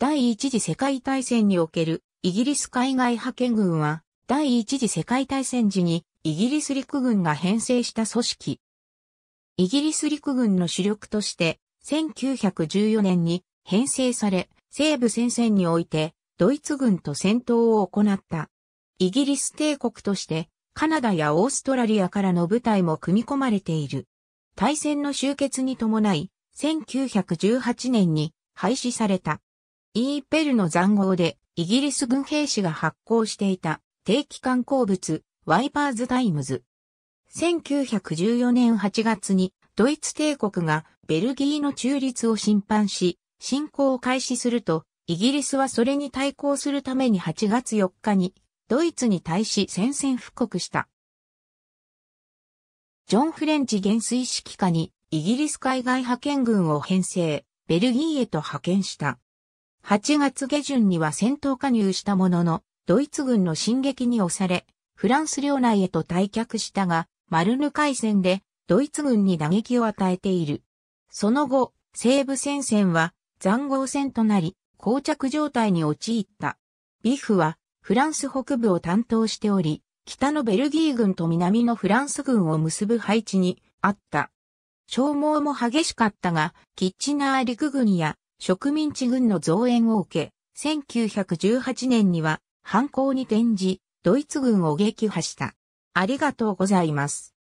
第一次世界大戦におけるイギリス海外派遣軍は第一次世界大戦時にイギリス陸軍が編成した組織。イギリス陸軍の主力として1914年に編成され西部戦線においてドイツ軍と戦闘を行った。イギリス帝国としてカナダやオーストラリアからの部隊も組み込まれている。大戦の終結に伴い1918年に廃止された。イーペルの残壕で、イギリス軍兵士が発行していた定期刊行物、ワイパーズタイムズ。1914年8月に、ドイツ帝国がベルギーの中立を侵犯し、侵攻を開始すると、イギリスはそれに対抗するために8月4日に、ドイツに対し宣戦布告した。ジョン・フレンチ元帥指揮下に、イギリス海外派遣軍を編成、ベルギーへと派遣した。8月下旬には戦闘加入したものの、ドイツ軍の進撃に押され、フランス領内へと退却したが、マルヌ海戦でドイツ軍に打撃を与えている。その後、西部戦線は残壕戦となり、膠着状態に陥った。ビフはフランス北部を担当しており、北のベルギー軍と南のフランス軍を結ぶ配置にあった。消耗も激しかったが、キッチナー陸軍や植民地軍の増援を受け、1918年には反抗に転じ、ドイツ軍を撃破した。ありがとうございます。